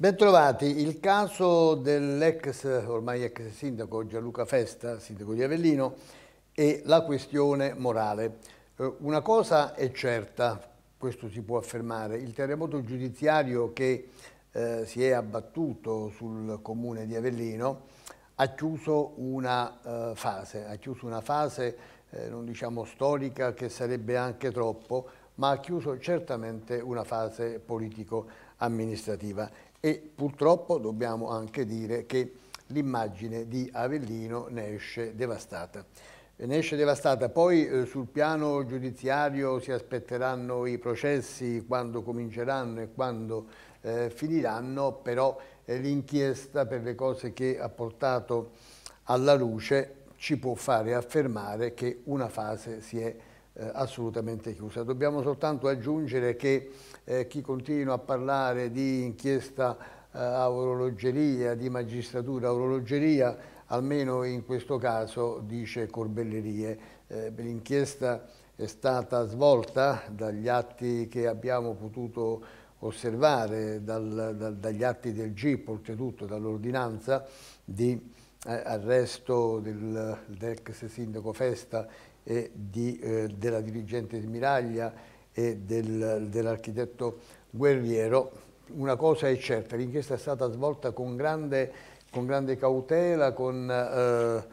Bentrovati, il caso dell'ex, ormai ex sindaco Gianluca Festa, sindaco di Avellino, e la questione morale. Eh, una cosa è certa, questo si può affermare, il terremoto giudiziario che eh, si è abbattuto sul comune di Avellino ha chiuso una eh, fase, ha chiuso una fase eh, non diciamo storica che sarebbe anche troppo, ma ha chiuso certamente una fase politico-amministrativa e purtroppo dobbiamo anche dire che l'immagine di Avellino ne esce devastata. Ne esce devastata. Poi eh, sul piano giudiziario si aspetteranno i processi quando cominceranno e quando eh, finiranno, però eh, l'inchiesta per le cose che ha portato alla luce ci può fare affermare che una fase si è eh, assolutamente chiusa. Dobbiamo soltanto aggiungere che eh, chi continua a parlare di inchiesta eh, a orologeria, di magistratura a orologeria, almeno in questo caso dice corbellerie. Eh, l'inchiesta è stata svolta dagli atti che abbiamo potuto osservare, dal, dal, dagli atti del GIP, oltretutto dall'ordinanza di eh, arresto del, del ex sindaco Festa di, eh, della dirigente di Miraglia e del, dell'architetto Guerriero, una cosa è certa, l'inchiesta è stata svolta con grande, con grande cautela, con, eh,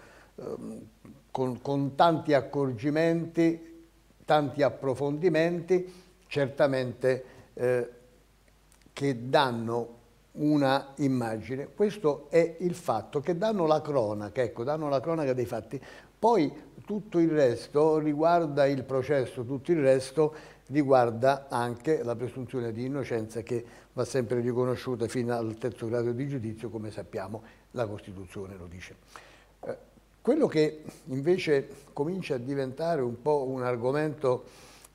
ehm, con, con tanti accorgimenti tanti approfondimenti certamente eh, che danno una immagine. Questo è il fatto che danno la cronaca, ecco, danno la cronaca dei fatti. Poi tutto il resto riguarda il processo, tutto il resto riguarda anche la presunzione di innocenza che va sempre riconosciuta fino al terzo grado di giudizio, come sappiamo la Costituzione lo dice. Eh, quello che invece comincia a diventare un po' un argomento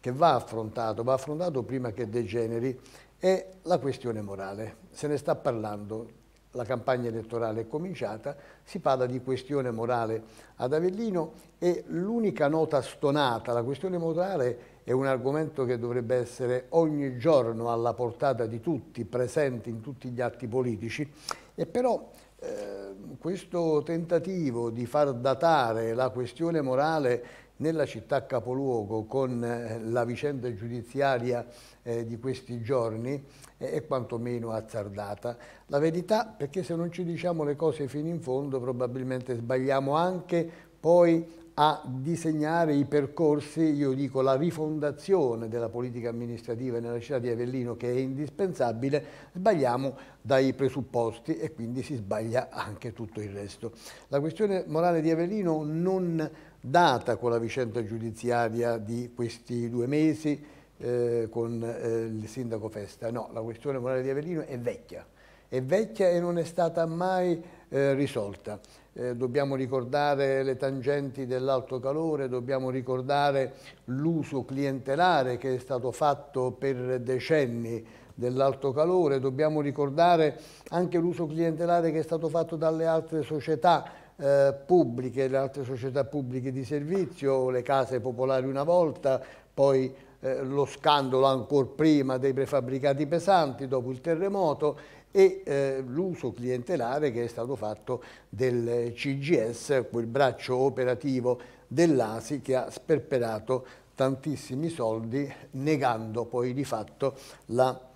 che va affrontato, va affrontato prima che degeneri, è la questione morale. Se ne sta parlando, la campagna elettorale è cominciata, si parla di questione morale ad Avellino e l'unica nota stonata, la questione morale è un argomento che dovrebbe essere ogni giorno alla portata di tutti, presente in tutti gli atti politici, e però eh, questo tentativo di far datare la questione morale nella città capoluogo con eh, la vicenda giudiziaria eh, di questi giorni è eh, quantomeno azzardata. La verità perché se non ci diciamo le cose fino in fondo probabilmente sbagliamo anche poi a disegnare i percorsi, io dico la rifondazione della politica amministrativa nella città di Avellino che è indispensabile, sbagliamo dai presupposti e quindi si sbaglia anche tutto il resto. La questione morale di Avellino non data con la vicenda giudiziaria di questi due mesi eh, con eh, il sindaco Festa. No, la questione morale di Avellino è vecchia, è vecchia e non è stata mai eh, risolta. Eh, dobbiamo ricordare le tangenti dell'alto calore, dobbiamo ricordare l'uso clientelare che è stato fatto per decenni dell'alto calore, dobbiamo ricordare anche l'uso clientelare che è stato fatto dalle altre società eh, pubbliche, le altre società pubbliche di servizio, le case popolari una volta, poi eh, lo scandalo ancora prima dei prefabbricati pesanti dopo il terremoto e eh, l'uso clientelare che è stato fatto del CGS, quel braccio operativo dell'ASI che ha sperperato tantissimi soldi negando poi di fatto la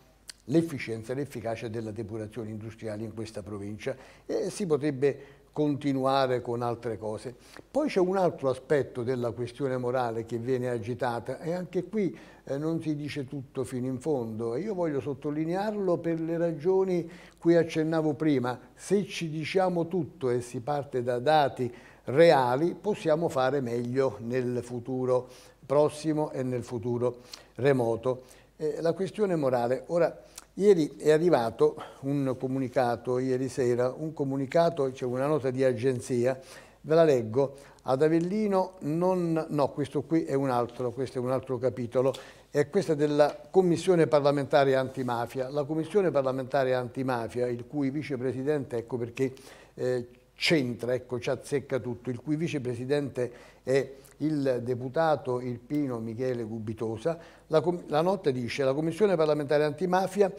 l'efficienza e l'efficacia della depurazione industriale in questa provincia. Eh, si potrebbe continuare con altre cose. Poi c'è un altro aspetto della questione morale che viene agitata e anche qui eh, non si dice tutto fino in fondo io voglio sottolinearlo per le ragioni cui accennavo prima. Se ci diciamo tutto e si parte da dati reali possiamo fare meglio nel futuro prossimo e nel futuro remoto. Eh, la questione morale. Ora, ieri è arrivato un comunicato, ieri sera, un comunicato, cioè una nota di agenzia, ve la leggo, ad Avellino non... no, questo qui è un altro, questo è un altro capitolo, è questa della Commissione parlamentare antimafia. La Commissione parlamentare antimafia, il cui vicepresidente, ecco perché eh, c'entra, ecco, ci azzecca tutto, il cui vicepresidente è il deputato Irpino Michele Gubitosa, la, la nota dice la Commissione parlamentare antimafia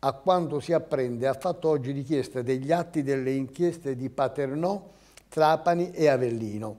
a quanto si apprende ha fatto oggi richiesta degli atti delle inchieste di Paternò, Trapani e Avellino.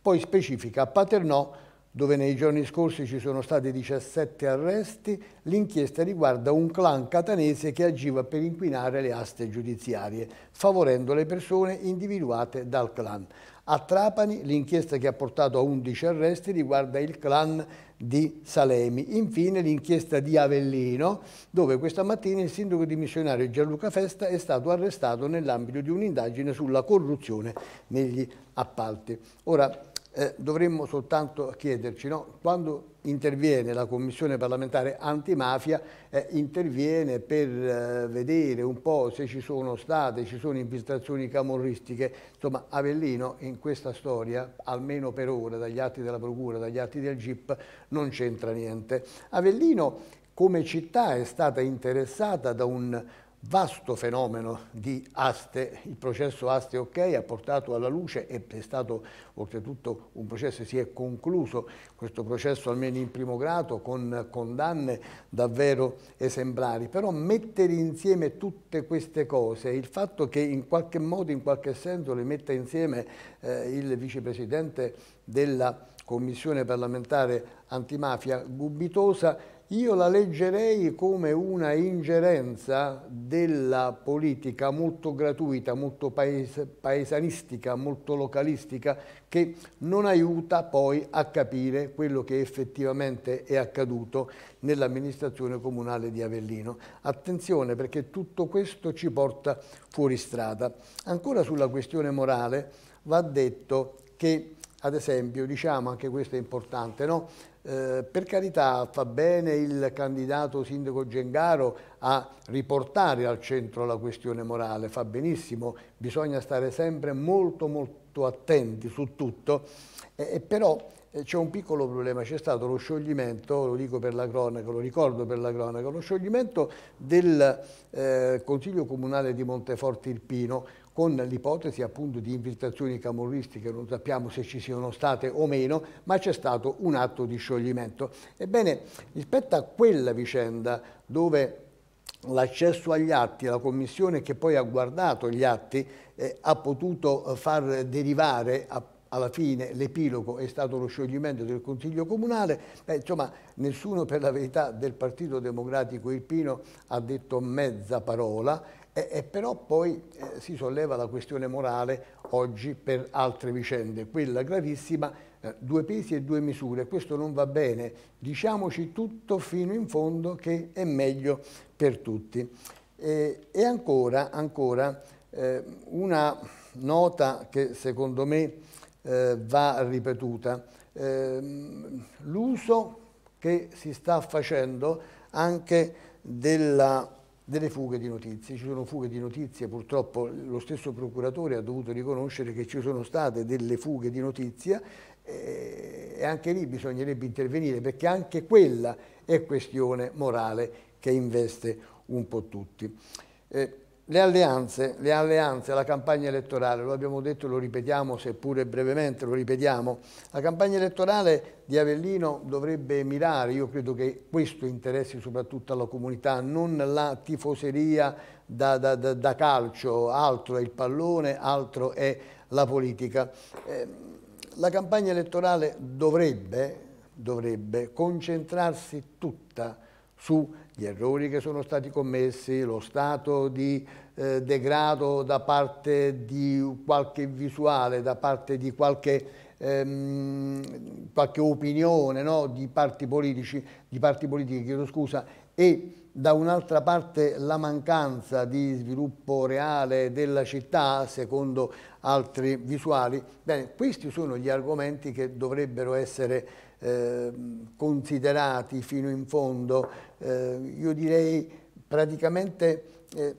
Poi specifica a Paternò dove nei giorni scorsi ci sono stati 17 arresti, l'inchiesta riguarda un clan catanese che agiva per inquinare le aste giudiziarie, favorendo le persone individuate dal clan. A Trapani l'inchiesta che ha portato a 11 arresti riguarda il clan di Salemi. Infine l'inchiesta di Avellino, dove questa mattina il sindaco dimissionario Gianluca Festa è stato arrestato nell'ambito di un'indagine sulla corruzione negli appalti. Ora, eh, dovremmo soltanto chiederci no? quando interviene la commissione parlamentare antimafia eh, interviene per eh, vedere un po' se ci sono state, ci sono infiltrazioni camorristiche insomma Avellino in questa storia almeno per ora dagli atti della procura, dagli atti del GIP non c'entra niente Avellino come città è stata interessata da un vasto fenomeno di aste, il processo aste ok ha portato alla luce e è stato oltretutto un processo, si è concluso questo processo almeno in primo grado con condanne davvero esemplari, però mettere insieme tutte queste cose, il fatto che in qualche modo, in qualche senso le metta insieme eh, il vicepresidente della Commissione parlamentare antimafia Gubitosa, io la leggerei come una ingerenza della politica molto gratuita, molto paes paesanistica, molto localistica, che non aiuta poi a capire quello che effettivamente è accaduto nell'amministrazione comunale di Avellino. Attenzione perché tutto questo ci porta fuori strada. Ancora sulla questione morale va detto che, ad esempio, diciamo anche questo è importante, no? Eh, per carità fa bene il candidato sindaco Gengaro a riportare al centro la questione morale, fa benissimo, bisogna stare sempre molto molto attenti su tutto, eh, eh però eh, c'è un piccolo problema, c'è stato lo scioglimento, lo dico per la cronaca, lo ricordo per la cronaca, lo scioglimento del eh, Consiglio Comunale di Monteforte Irpino con l'ipotesi appunto di infiltrazioni camorristiche, non sappiamo se ci siano state o meno, ma c'è stato un atto di scioglimento. Ebbene, rispetto a quella vicenda dove l'accesso agli atti, la commissione che poi ha guardato gli atti eh, ha potuto far derivare a alla fine l'epilogo è stato lo scioglimento del Consiglio Comunale, Beh, insomma nessuno per la verità del Partito Democratico Irpino ha detto mezza parola, e, e però poi eh, si solleva la questione morale oggi per altre vicende, quella gravissima, eh, due pesi e due misure, questo non va bene, diciamoci tutto fino in fondo che è meglio per tutti. E, e ancora, ancora eh, una nota che secondo me eh, va ripetuta. Eh, l'uso che si sta facendo anche della delle fughe di notizie. Ci sono fughe di notizie, purtroppo lo stesso procuratore ha dovuto riconoscere che ci sono state delle fughe di notizie eh, e anche lì bisognerebbe intervenire perché anche quella è questione morale che investe un po' tutti. Eh, le alleanze, le alleanze, la campagna elettorale, lo abbiamo detto e lo ripetiamo, seppure brevemente lo ripetiamo, la campagna elettorale di Avellino dovrebbe mirare, io credo che questo interessi soprattutto alla comunità, non la tifoseria da, da, da, da calcio, altro è il pallone, altro è la politica. Eh, la campagna elettorale dovrebbe, dovrebbe concentrarsi tutta sugli errori che sono stati commessi, lo stato di eh, degrado da parte di qualche visuale, da parte di qualche, ehm, qualche opinione no? di parti politici, di parti politiche, chiedo scusa, e da un'altra parte la mancanza di sviluppo reale della città, secondo altri visuali. Bene, questi sono gli argomenti che dovrebbero essere Ehm, considerati fino in fondo, eh, io direi praticamente eh,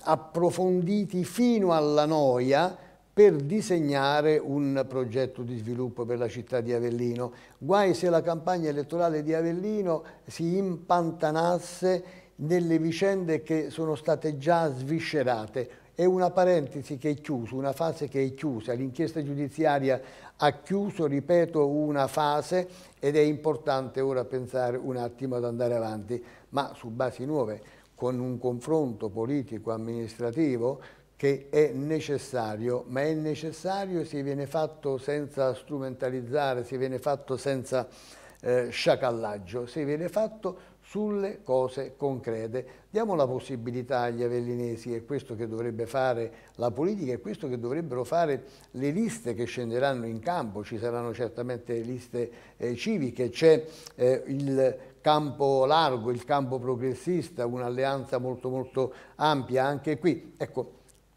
approfonditi fino alla noia per disegnare un progetto di sviluppo per la città di Avellino. Guai se la campagna elettorale di Avellino si impantanasse nelle vicende che sono state già sviscerate è una parentesi che è chiusa, una fase che è chiusa, l'inchiesta giudiziaria ha chiuso, ripeto, una fase ed è importante ora pensare un attimo ad andare avanti, ma su basi nuove, con un confronto politico-amministrativo che è necessario, ma è necessario se viene fatto senza strumentalizzare, se viene fatto senza eh, sciacallaggio, se viene fatto sulle cose concrete. Diamo la possibilità agli avellinesi, è questo che dovrebbe fare la politica, è questo che dovrebbero fare le liste che scenderanno in campo, ci saranno certamente liste eh, civiche, c'è eh, il campo largo, il campo progressista, un'alleanza molto molto ampia anche qui. Ecco,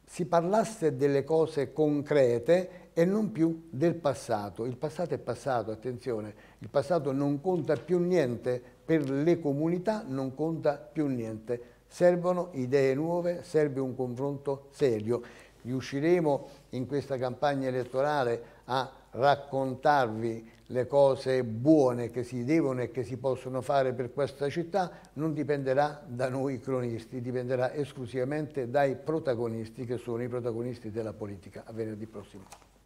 si parlasse delle cose concrete e non più del passato. Il passato è passato, attenzione, il passato non conta più niente, per le comunità non conta più niente. Servono idee nuove, serve un confronto serio. Riusciremo in questa campagna elettorale a raccontarvi le cose buone che si devono e che si possono fare per questa città non dipenderà da noi cronisti, dipenderà esclusivamente dai protagonisti che sono i protagonisti della politica. A venerdì prossimo.